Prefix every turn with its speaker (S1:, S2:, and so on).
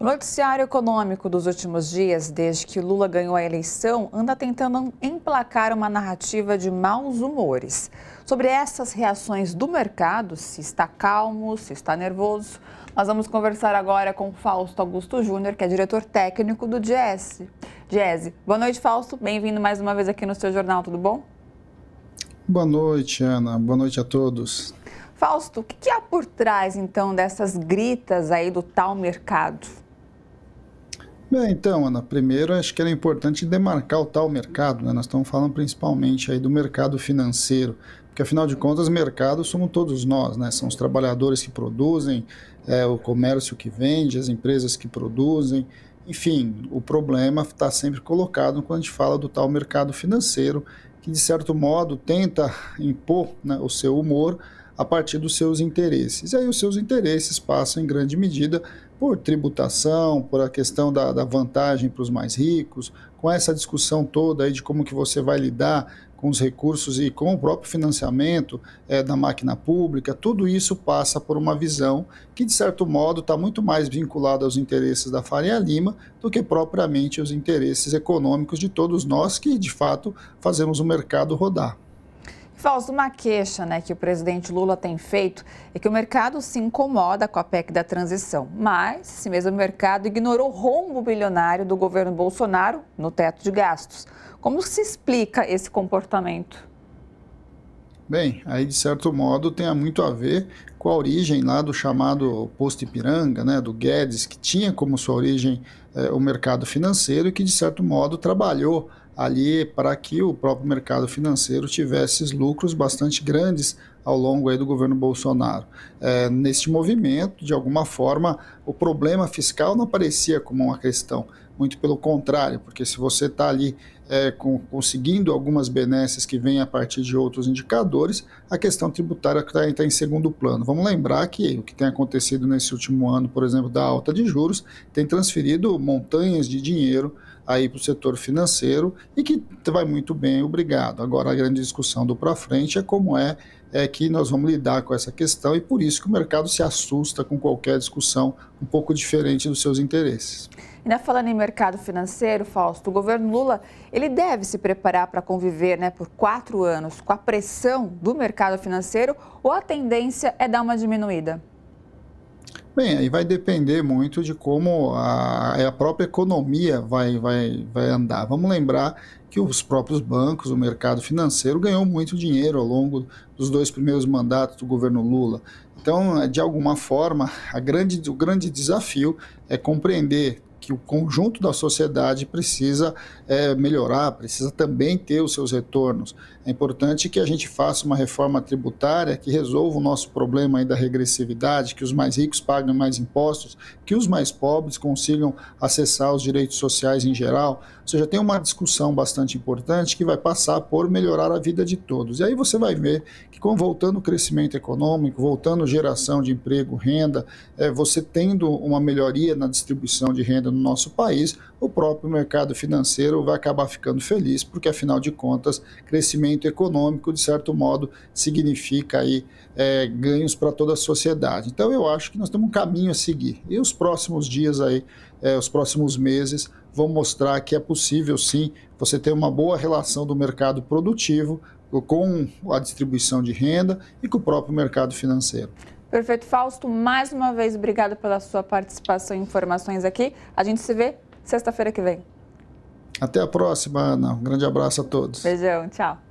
S1: O noticiário econômico dos últimos dias, desde que Lula ganhou a eleição, anda tentando emplacar uma narrativa de maus humores. Sobre essas reações do mercado, se está calmo, se está nervoso, nós vamos conversar agora com Fausto Augusto Júnior, que é diretor técnico do Diese. Diese, boa noite, Fausto. Bem-vindo mais uma vez aqui no seu jornal, tudo bom?
S2: Boa noite, Ana. Boa noite a todos.
S1: Fausto, o que, que há por trás, então, dessas gritas aí do tal mercado?
S2: Bem, é, então, Ana, primeiro acho que era importante demarcar o tal mercado, né? Nós estamos falando principalmente aí do mercado financeiro, porque afinal de contas, mercado somos todos nós, né? São os trabalhadores que produzem, é, o comércio que vende, as empresas que produzem, enfim, o problema está sempre colocado quando a gente fala do tal mercado financeiro, que de certo modo tenta impor né, o seu humor a partir dos seus interesses. E aí os seus interesses passam em grande medida por tributação, por a questão da, da vantagem para os mais ricos, com essa discussão toda aí de como que você vai lidar com os recursos e com o próprio financiamento é, da máquina pública, tudo isso passa por uma visão que, de certo modo, está muito mais vinculada aos interesses da Faria Lima do que propriamente os interesses econômicos de todos nós que, de fato, fazemos o mercado rodar.
S1: Fausto, uma queixa né, que o presidente Lula tem feito é que o mercado se incomoda com a PEC da transição, mas esse mesmo mercado ignorou o rombo bilionário do governo Bolsonaro no teto de gastos. Como se explica esse comportamento?
S2: Bem, aí de certo modo tem muito a ver com a origem lá do chamado posto Ipiranga, né, do Guedes, que tinha como sua origem eh, o mercado financeiro e que de certo modo trabalhou ali para que o próprio mercado financeiro tivesse lucros bastante grandes ao longo aí do governo Bolsonaro. É, neste movimento, de alguma forma, o problema fiscal não aparecia como uma questão, muito pelo contrário, porque se você está ali é, com, conseguindo algumas benesses que vêm a partir de outros indicadores, a questão tributária está tá em segundo plano. Vamos lembrar que o que tem acontecido nesse último ano, por exemplo, da alta de juros, tem transferido montanhas de dinheiro aí para o setor financeiro e que vai muito bem, obrigado. Agora a grande discussão do para frente é como é, é que nós vamos lidar com essa questão e por isso que o mercado se assusta com qualquer discussão um pouco diferente dos seus interesses.
S1: Ainda né, falando em mercado financeiro, Fausto, o governo Lula ele deve se preparar para conviver né, por quatro anos com a pressão do mercado financeiro ou a tendência é dar uma diminuída?
S2: Bem, aí vai depender muito de como a, é a própria economia vai, vai, vai andar. Vamos lembrar que os próprios bancos, o mercado financeiro, ganhou muito dinheiro ao longo dos dois primeiros mandatos do governo Lula. Então, de alguma forma, grande, o grande desafio é compreender que o conjunto da sociedade precisa é, melhorar, precisa também ter os seus retornos. É importante que a gente faça uma reforma tributária que resolva o nosso problema da regressividade, que os mais ricos paguem mais impostos, que os mais pobres consigam acessar os direitos sociais em geral. Ou seja, tem uma discussão bastante importante que vai passar por melhorar a vida de todos. E aí você vai ver que com voltando o crescimento econômico, voltando geração de emprego, renda, é, você tendo uma melhoria na distribuição de renda no nosso país, o próprio mercado financeiro vai acabar ficando feliz, porque afinal de contas, crescimento econômico, de certo modo, significa aí é, ganhos para toda a sociedade. Então eu acho que nós temos um caminho a seguir. E os próximos dias aí, é, os próximos meses, vão mostrar que é possível sim você ter uma boa relação do mercado produtivo com a distribuição de renda e com o próprio mercado financeiro.
S1: Perfeito, Fausto. Mais uma vez, obrigado pela sua participação e informações aqui. A gente se vê sexta-feira que vem.
S2: Até a próxima, Ana. Um grande abraço a todos.
S1: Beijão, tchau.